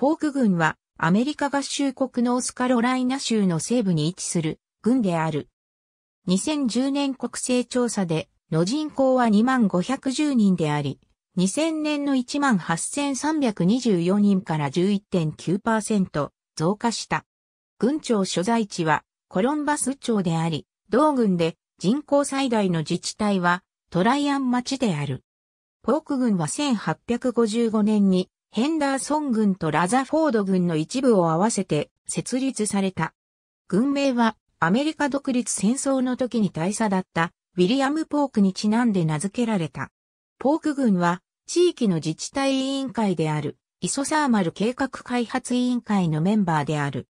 ポーク軍はアメリカ合衆国ノースカロライナ州の西部に位置する軍である。2010年国勢調査での人口は2510人であり、2000年の18,324人から11.9%増加した。軍庁所在地はコロンバス町であり、同軍で人口最大の自治体はトライアン町である。ポーク軍は1855年にヘンダーソン軍とラザフォード軍の一部を合わせて設立された。軍名はアメリカ独立戦争の時に大佐だったウィリアム・ポークにちなんで名付けられた。ポーク軍は地域の自治体委員会であるイソサーマル計画開発委員会のメンバーである。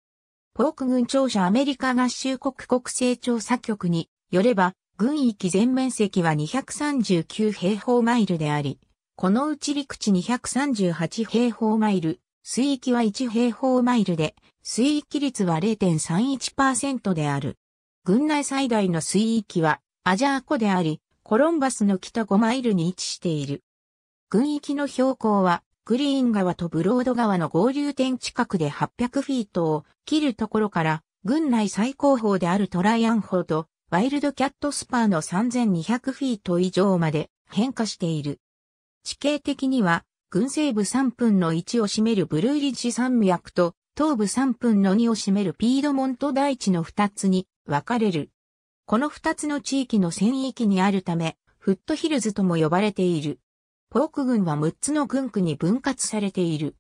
ポーク軍庁舎アメリカ合衆国国勢調査局によれば、軍域全面積は239平方マイルであり、このうち陸地238平方マイル、水域は1平方マイルで、水域率は0.31%である。軍内最大の水域はアジャー湖であり、コロンバスの北5マイルに位置している。軍域の標高は、グリーン川とブロード川の合流点近くで800フィートを切るところから、軍内最高峰であるトライアン峰と、ワイルドキャットスパーの3200フィート以上まで変化している。地形的には、群西部3分の1を占めるブルーリッジ山脈と、東部3分の2を占めるピードモント大地の2つに分かれる。この2つの地域の戦域にあるため、フットヒルズとも呼ばれている。ポーク軍は6つの軍区に分割されている。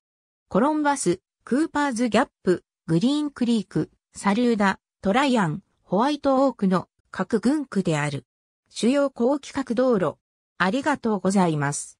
コロンバス、クーパーズギャップ、グリーンクリーク、サルーダ、トライアン、ホワイトオークの各軍区である。主要高規格道路。ありがとうございます。